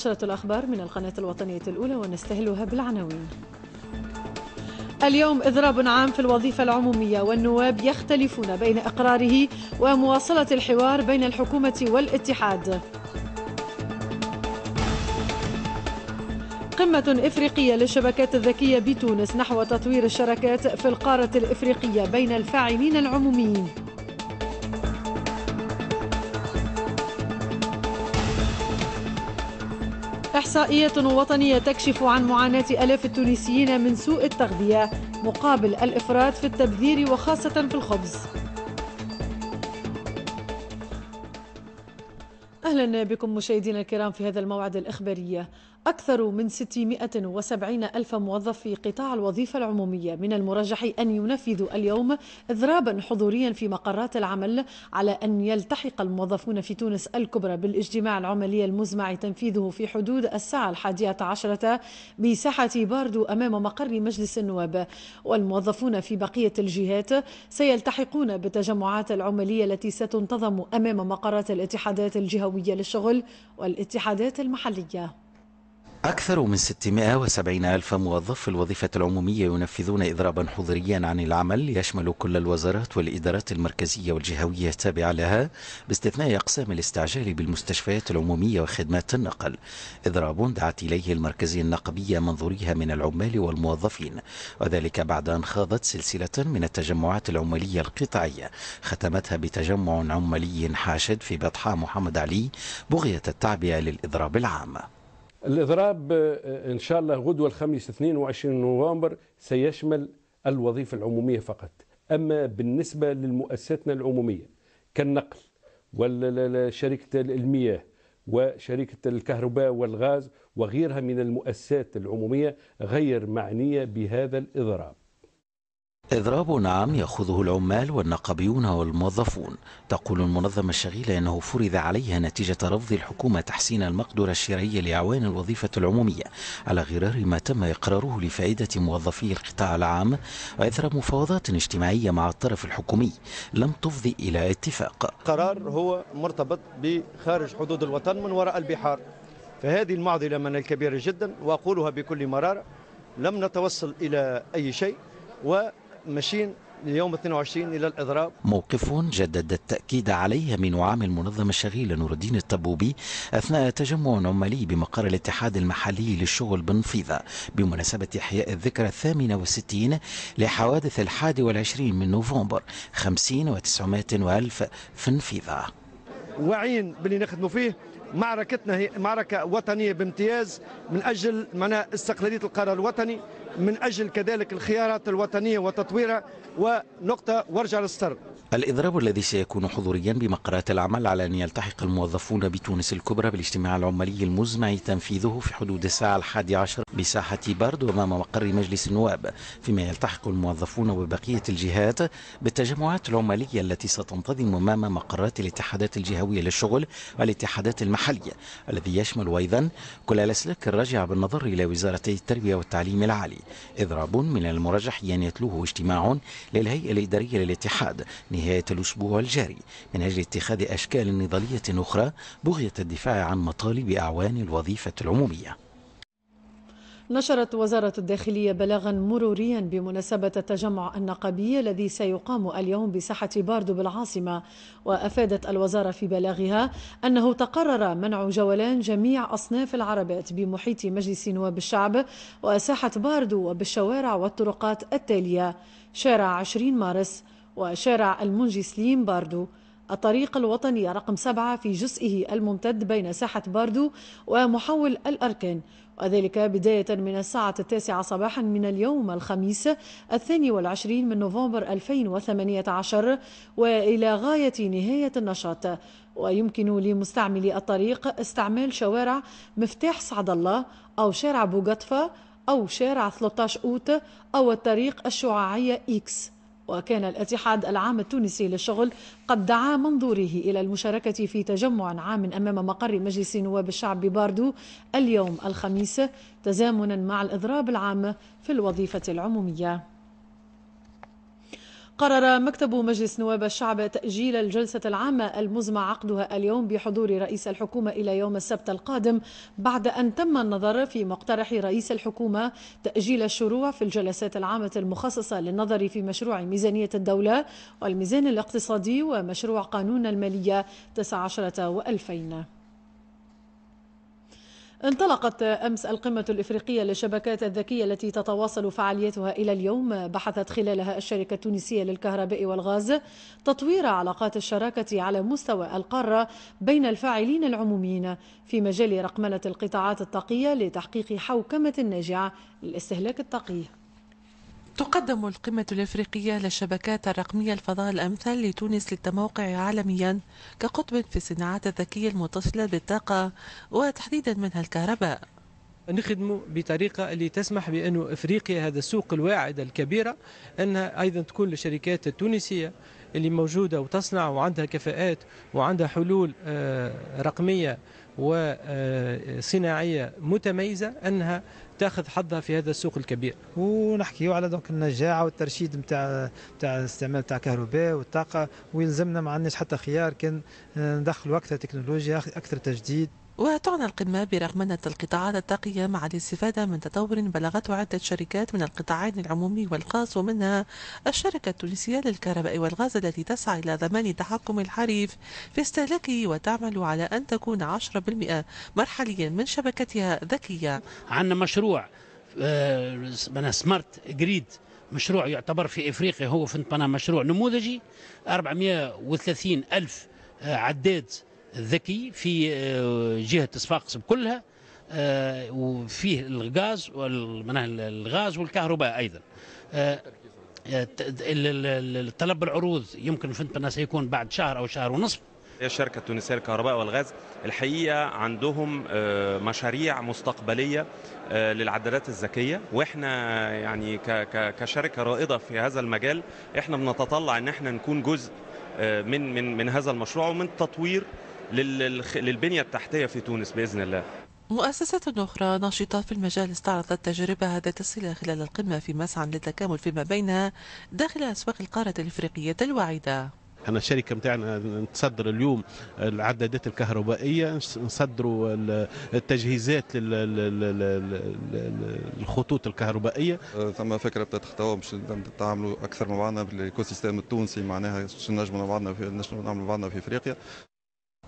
نشرة الأخبار من القناة الوطنية الأولى ونستهلها بالعناوين اليوم إضراب عام في الوظيفة العمومية والنواب يختلفون بين إقراره ومواصلة الحوار بين الحكومة والاتحاد قمة إفريقية للشبكات الذكية بتونس نحو تطوير الشراكات في القارة الإفريقية بين الفاعلين العموميين إحصائية وطنية تكشف عن معاناة ألاف التونسيين من سوء التغذية مقابل الإفراط في التبذير وخاصة في الخبز أهلا بكم مشاهدينا الكرام في هذا الموعد الإخبارية أكثر من 670 ألف موظف في قطاع الوظيفة العمومية من المرجح أن ينفذوا اليوم إضرابا حضوريا في مقرات العمل على أن يلتحق الموظفون في تونس الكبرى بالاجتماع العملي المزمع تنفيذه في حدود الساعة الحادية عشرة بساحة باردو أمام مقر مجلس النواب والموظفون في بقية الجهات سيلتحقون بالتجمعات العملية التي ستنتظم أمام مقرات الاتحادات الجهوية للشغل والاتحادات المحلية أكثر من 670 ألف موظف في الوظيفة العمومية ينفذون إضرابا حضريا عن العمل يشمل كل الوزارات والإدارات المركزية والجهوية التابعة لها باستثناء أقسام الاستعجال بالمستشفيات العمومية وخدمات النقل إضراب دعت إليه المركزية النقبية منظوريها من العمال والموظفين وذلك بعد أن خاضت سلسلة من التجمعات العمالية القطعية ختمتها بتجمع عمالي حاشد في بطحاء محمد علي بغية التعبئة للإضراب العام الاضراب آه، آه، ان شاء الله غدوه الخميس 22 نوفمبر سيشمل الوظيفه العموميه فقط اما بالنسبه للمؤسساتنا العموميه كالنقل وشركه المياه وشركه الكهرباء والغاز وغيرها من المؤسسات العموميه غير معنيه بهذا الاضراب إضراب عام يأخذه العمال والنقابيون والموظفون تقول المنظمة الشغيلة أنه فرض عليها نتيجة رفض الحكومة تحسين المقدرة الشرعية لأعوان الوظيفة العمومية على غرار ما تم إقراره لفائدة موظفي القطاع العام وإثر مفاوضات اجتماعية مع الطرف الحكومي لم تفضي إلى اتفاق قرار هو مرتبط بخارج حدود الوطن من وراء البحار فهذه المعضلة من الكبيرة جدا وأقولها بكل مرارة لم نتوصل إلى أي شيء و ماشيين اليوم 22 الى الاضراب موقف جدد التاكيد عليه من عام المنظمه الشغيل نور الدين الطبوبي اثناء تجمع عمالي بمقر الاتحاد المحلي للشغل بنفيذه بمناسبه احياء الذكرى الثامنه 68 لحوادث الحادي والعشرين من نوفمبر 50 و 900 والف في نفيذه واعيين باللي نخدموا فيه معركتنا هي معركة وطنية بامتياز من أجل معناها استقلالية القرار الوطني من أجل كذلك الخيارات الوطنية وتطويرها ونقطة وارجع للسر الإضراب الذي سيكون حضوريا بمقرات العمل على أن يلتحق الموظفون بتونس الكبرى بالاجتماع العمالي المزمع تنفيذه في حدود الساعة الحادي عشر بساحة بارد وأمام مقر مجلس النواب فيما يلتحق الموظفون وبقية الجهات بالتجمعات العمالية التي ستنتظم أمام مقرات الاتحادات الجهوية للشغل والاتحادات المحلية الذي يشمل أيضا كل الأسلاك الراجعة بالنظر إلى وزارتي التربية والتعليم العالي إضراب من المرجح أن يتلوه اجتماع للهيئة الإدارية للاتحاد نهاية الأسبوع الجاري من أجل اتخاذ أشكال نضالية أخرى بغية الدفاع عن مطالب أعوان الوظيفة العمومية نشرت وزارة الداخلية بلاغا مروريا بمناسبة التجمع النقابي الذي سيقام اليوم بساحة باردو بالعاصمة وأفادت الوزارة في بلاغها أنه تقرر منع جولان جميع أصناف العربات بمحيط مجلس نواب الشعب وساحة باردو وبالشوارع والطرقات التالية شارع 20 مارس وشارع المنجي سليم باردو الطريق الوطني رقم سبعة في جزئه الممتد بين ساحة باردو ومحول الأركان وذلك بداية من الساعة التاسعة صباحا من اليوم الخميس الثاني والعشرين من نوفمبر 2018 وإلى غاية نهاية النشاط ويمكن لمستعملي الطريق استعمال شوارع مفتاح سعد الله أو شارع بوغطفة أو شارع 13 أوت أو الطريق الشعاعية إكس وكان الاتحاد العام التونسي للشغل قد دعا منظوره إلى المشاركة في تجمع عام أمام مقر مجلس نواب الشعب بباردو اليوم الخميس تزامنا مع الإضراب العام في الوظيفة العمومية قرر مكتب مجلس نواب الشعب تأجيل الجلسة العامة المزمع عقدها اليوم بحضور رئيس الحكومة إلى يوم السبت القادم بعد أن تم النظر في مقترح رئيس الحكومة تأجيل الشروع في الجلسات العامة المخصصة للنظر في مشروع ميزانية الدولة والميزان الاقتصادي ومشروع قانون المالية 19 و2000 انطلقت أمس القمة الإفريقية للشبكات الذكية التي تتواصل فعاليتها إلى اليوم بحثت خلالها الشركة التونسية للكهرباء والغاز تطوير علاقات الشراكة على مستوى القارة بين الفاعلين العموميين في مجال رقمنة القطاعات الطاقية لتحقيق حوكمة ناجعة للاستهلاك الطاقي تقدم القمة الإفريقية للشبكات الرقمية الفضاء الأمثل لتونس للتموقع عالميا كقطب في الصناعات الذكية المتصلة بالطاقة وتحديدا منها الكهرباء نخدم بطريقة اللي تسمح بأنه إفريقيا هذا السوق الواعدة الكبيرة أنها أيضا تكون للشركات التونسية اللي موجودة وتصنع وعندها كفاءات وعندها حلول آه، رقمية وصناعية متميزة أنها تاخذ حظها في هذا السوق الكبير ونحكي على دونك النجاعه والترشيد نتاع نتاع الاستعمال تاع الكهرباء والطاقه ويلزمنا ما عندناش حتى خيار كان آه، ندخلوا اكثر تكنولوجيا اكثر تجديد وتعنى القمة برغم أن القطاعات التقية مع الاستفادة من تطور بلغته عدة شركات من القطاعين العمومي والخاص ومنها الشركة التونسية للكهرباء والغاز التي تسعى إلى ضمان تحكم الحريف في استهلاكه وتعمل على أن تكون 10% مرحليا من شبكتها ذكية عندنا مشروع آه، سمارت جريد مشروع يعتبر في افريقيا هو في مشروع نموذجي 430 الف آه، عداد ذكي في آه، جهة صفاقس كلها آه، وفيه الغاز الغاز والكهرباء أيضا آه، طلب العروض يمكن في أننا سيكون بعد شهر أو شهر ونصف هي الشركة التونسية للكهرباء والغاز الحقيقة عندهم مشاريع مستقبلية للعدادات الذكية واحنا يعني كشركة رائدة في هذا المجال احنا بنتطلع ان احنا نكون جزء من من من هذا المشروع ومن تطوير للبنية التحتية في تونس بإذن الله مؤسسات أخرى ناشطة في المجال استعرضت تجربة ذات الصلة خلال القمة في مسعى للتكامل فيما بينها داخل أسواق القارة الإفريقية الواعدة احنا الشركه نتاعنا نصدر اليوم العدادات الكهربائيه نصدروا التجهيزات للخطوط الكهربائيه ثم فكره بدات تتخطوا باش نتعاملوا اكثر مع بعضنا بالايكو سيستم التونسي معناها باش نجموا مع بعضنا نجموا نعملوا بعضنا في افريقيا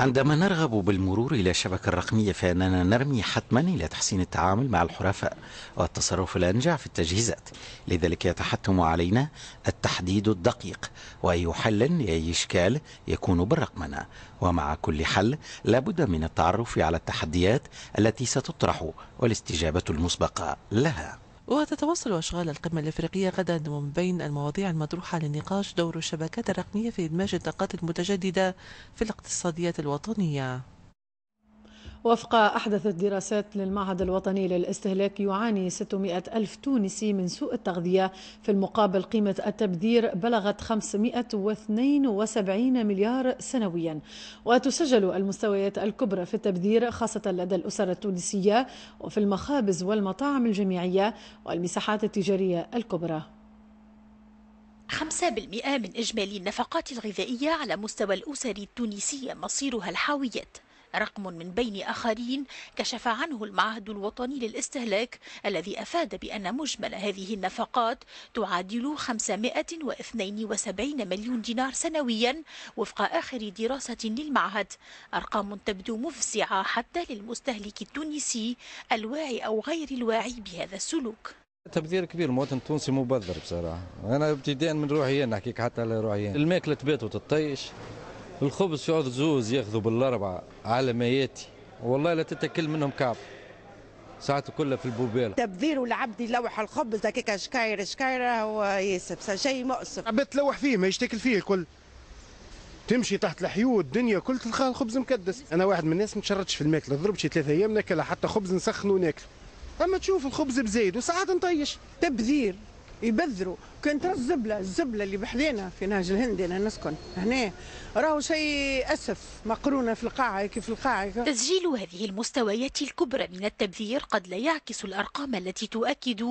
عندما نرغب بالمرور إلى الشبكة الرقمية فإننا نرمي حتما إلى تحسين التعامل مع الحرفاء والتصرف الأنجع في التجهيزات لذلك يتحتم علينا التحديد الدقيق وأي حل لأي إشكال يكون بالرقمنة ومع كل حل لابد من التعرف على التحديات التي ستطرح والاستجابة المسبقة لها وتتواصل أشغال القمة الإفريقية غدا ومن بين المواضيع المطروحة للنقاش دور الشبكات الرقمية في إدماج الطاقات المتجددة في الاقتصاديات الوطنية وفق أحدث الدراسات للمعهد الوطني للاستهلاك يعاني 600 ألف تونسي من سوء التغذية في المقابل قيمة التبذير بلغت 572 مليار سنويا وتسجل المستويات الكبرى في التبذير خاصة لدى الأسر التونسية وفي المخابز والمطاعم الجميعية والمساحات التجارية الكبرى 5% من إجمالي النفقات الغذائية على مستوى الأسر التونسية مصيرها الحاويات رقم من بين آخرين كشف عنه المعهد الوطني للاستهلاك الذي أفاد بأن مجمل هذه النفقات تعادل 572 مليون دينار سنويا وفق آخر دراسة للمعهد أرقام تبدو مفزعة حتى للمستهلك التونسي الواعي أو غير الواعي بهذا السلوك تبذير كبير المواطن التونسي مبذر بصراحه انا ابتداء من روحي نحكيك حتى على روحي الماكله تبات وتطيش الخبز يعود زوز ياخذوا بالاربعه على ما ياتي والله لا تتكل منهم كعب ساعته كلها في البوبيل تبذير العبد يلوح الخبز هكاك شكاير شكاير هو ياسر شيء مؤسف عباد تلوح فيه ما يشتكل فيه الكل تمشي تحت الحيوط الدنيا كل تلقى الخبز مكدس انا واحد من الناس ما تشردش في الماكله شي ثلاثة ايام ناكلها حتى خبز نسخنه وناكله اما تشوف الخبز بزايد وساعات نطيش تبذير يبذروا كان ترى الزبله الزبله اللي بحذينا في نهج الهند انا نسكن هنا راهو شيء اسف مقرونه في القاعه كيف القاعه تسجيل هذه المستويات الكبرى من التبذير قد لا يعكس الارقام التي تؤكد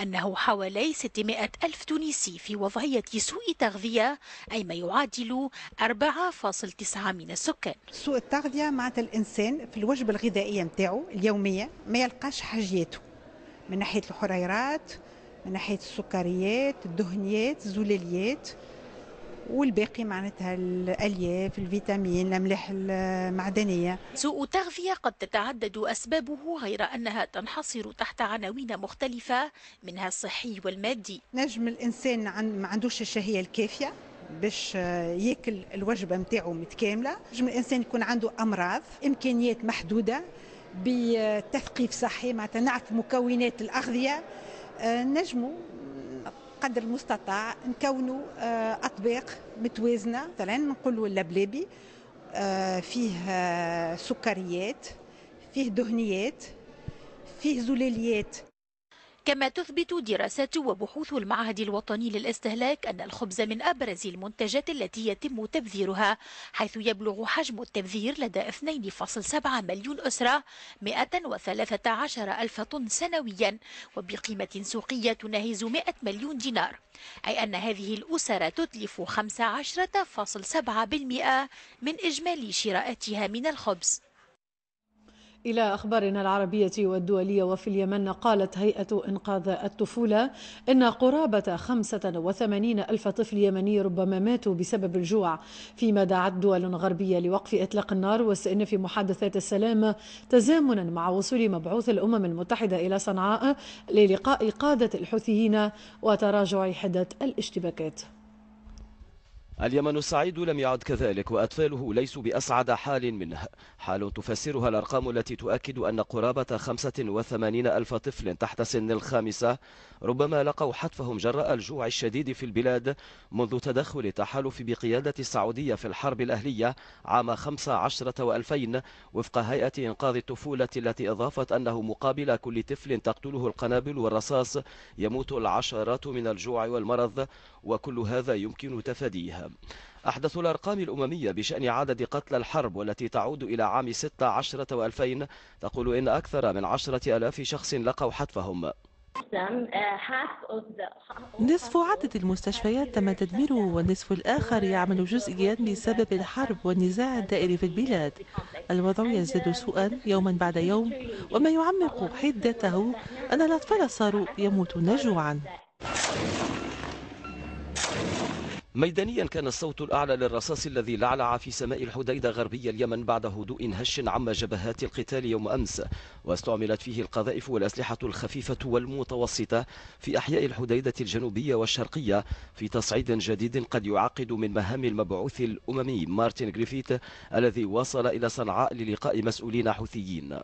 انه حوالي 600 الف تونسي في وضعيه سوء تغذيه اي ما يعادل 4.9 من السكان سوء التغذيه معناتها الانسان في الوجبه الغذائيه نتاعو اليوميه ما يلقاش حاجياته من ناحيه الحريرات من ناحيه السكريات الدهنيات الزلاليات والباقي معناتها الالياف الفيتامين الاملاح المعدنيه سوء التغذيه قد تتعدد اسبابه غير انها تنحصر تحت عناوين مختلفه منها الصحي والمادي نجم الانسان ما عندوش الشهيه الكافيه باش ياكل الوجبه نتاعو متكامله نجم الانسان يكون عنده امراض امكانيات محدوده بتثقيف صحي معناتها نعرف مكونات الاغذيه آه، نجموا آه، قدر المستطاع نكونوا آه، اطباق متوازنه مثلا نقولوا اللبلابي فيه سكريات فيه دهنيات فيه زلاليات كما تثبت دراسات وبحوث المعهد الوطني للاستهلاك أن الخبز من أبرز المنتجات التي يتم تبذيرها حيث يبلغ حجم التبذير لدى 2.7 مليون أسرة 113 ألف طن سنويا وبقيمة سوقية تناهز 100 مليون دينار أي أن هذه الأسر تتلف 15.7% من إجمالي شراءاتها من الخبز إلى أخبارنا العربية والدولية وفي اليمن قالت هيئة إنقاذ الطفولة إن قرابة 85 ألف طفل يمني ربما ماتوا بسبب الجوع فيما دعت دول غربية لوقف إطلاق النار والسئن في محادثات السلام تزامنا مع وصول مبعوث الأمم المتحدة إلى صنعاء للقاء قادة الحوثيين وتراجع حدة الاشتباكات اليمن السعيد لم يعد كذلك وأطفاله ليسوا بأسعد حال منه حال تفسرها الأرقام التي تؤكد أن قرابة 85 ألف طفل تحت سن الخامسة ربما لقوا حتفهم جراء الجوع الشديد في البلاد منذ تدخل التحالف بقيادة السعودية في الحرب الأهلية عام 15 و2000 وفق هيئة إنقاذ الطفولة التي أضافت أنه مقابل كل طفل تقتله القنابل والرصاص يموت العشرات من الجوع والمرض وكل هذا يمكن تفاديه أحدث الأرقام الأممية بشأن عدد قتلى الحرب والتي تعود إلى عام 16 و2000 تقول إن أكثر من 10 ألاف شخص لقوا حتفهم نصف عدد المستشفيات تم تدميره والنصف الآخر يعمل جزئيا بسبب الحرب والنزاع الدائري في البلاد الوضع يزداد سوءا يوما بعد يوم وما يعمق حدته أن الأطفال صاروا يموتون جوعا ميدانيا كان الصوت الأعلى للرصاص الذي لعلع في سماء الحديدة غربي اليمن بعد هدوء هش عم جبهات القتال يوم أمس واستعملت فيه القذائف والأسلحة الخفيفة والمتوسطة في أحياء الحديدة الجنوبية والشرقية في تصعيد جديد قد يعقد من مهام المبعوث الأممي مارتن غريفيت الذي وصل إلى صنعاء للقاء مسؤولين حوثيين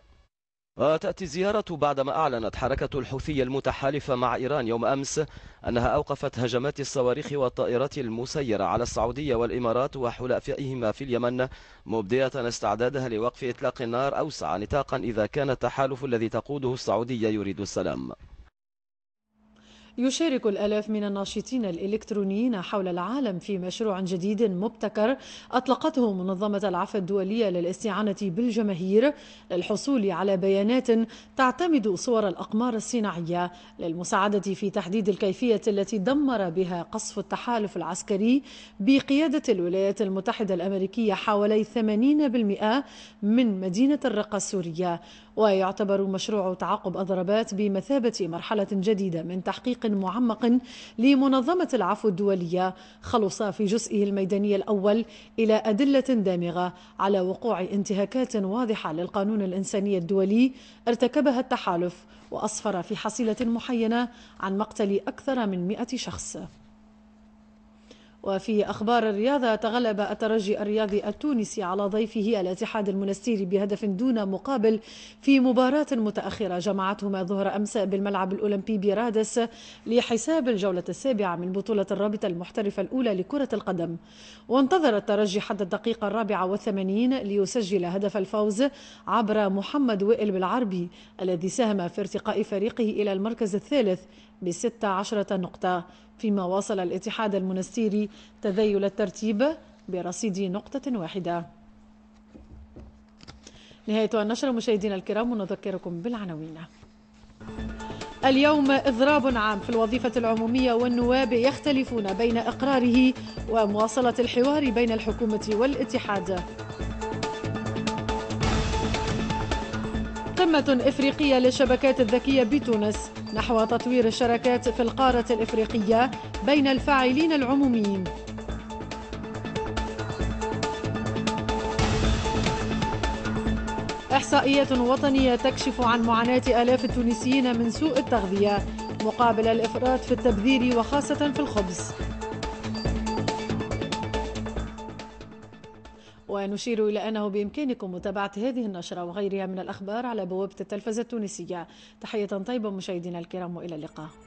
وتأتي زيارة بعدما أعلنت حركة الحوثية المتحالفة مع إيران يوم أمس أنها أوقفت هجمات الصواريخ والطائرات المسيرة على السعودية والإمارات وحلفائهما في اليمن مبدية استعدادها لوقف إطلاق النار أوسع نطاقا إذا كان التحالف الذي تقوده السعودية يريد السلام يشارك الآلاف من الناشطين الإلكترونيين حول العالم في مشروع جديد مبتكر أطلقته منظمة العفو الدولية للاستعانة بالجماهير للحصول على بيانات تعتمد صور الأقمار الصناعية للمساعدة في تحديد الكيفية التي دمر بها قصف التحالف العسكري بقيادة الولايات المتحدة الأمريكية حوالي 80% من مدينة الرقة السورية ويعتبر مشروع تعاقب الضربات بمثابة مرحلة جديدة من تحقيق معمق لمنظمة العفو الدولية خلص في جزئه الميداني الأول إلى أدلة دامغة على وقوع انتهاكات واضحة للقانون الإنساني الدولي ارتكبها التحالف وأسفر في حصيلة محينة عن مقتل أكثر من مئة شخص وفي أخبار الرياضة تغلب الترجي الرياضي التونسي على ضيفه الاتحاد المنستيري بهدف دون مقابل في مباراة متأخرة جمعتهما ظهر أمس بالملعب الأولمبي برادس لحساب الجولة السابعة من بطولة الرابطة المحترفة الأولى لكرة القدم وانتظر الترجي حتى الدقيقة الرابعة والثمانين ليسجل هدف الفوز عبر محمد وائل بالعربي الذي ساهم في ارتقاء فريقه إلى المركز الثالث بستة عشرة نقطة فيما واصل الاتحاد المنستيري تذيل الترتيب برصيد نقطة واحدة نهاية النشر مشاهدينا الكرام ونذكركم بالعناوين اليوم إضراب عام في الوظيفة العمومية والنواب يختلفون بين إقراره ومواصلة الحوار بين الحكومة والاتحاد قمة إفريقية للشبكات الذكية بتونس نحو تطوير الشراكات في القارة الإفريقية بين الفاعلين العموميين إحصائية وطنية تكشف عن معاناة آلاف التونسيين من سوء التغذية مقابل الإفراط في التبذير وخاصة في الخبز ونشير إلى أنه بإمكانكم متابعة هذه النشرة وغيرها من الأخبار على بوابة التلفزة التونسية تحية طيبة مشاهدينا الكرام وإلى اللقاء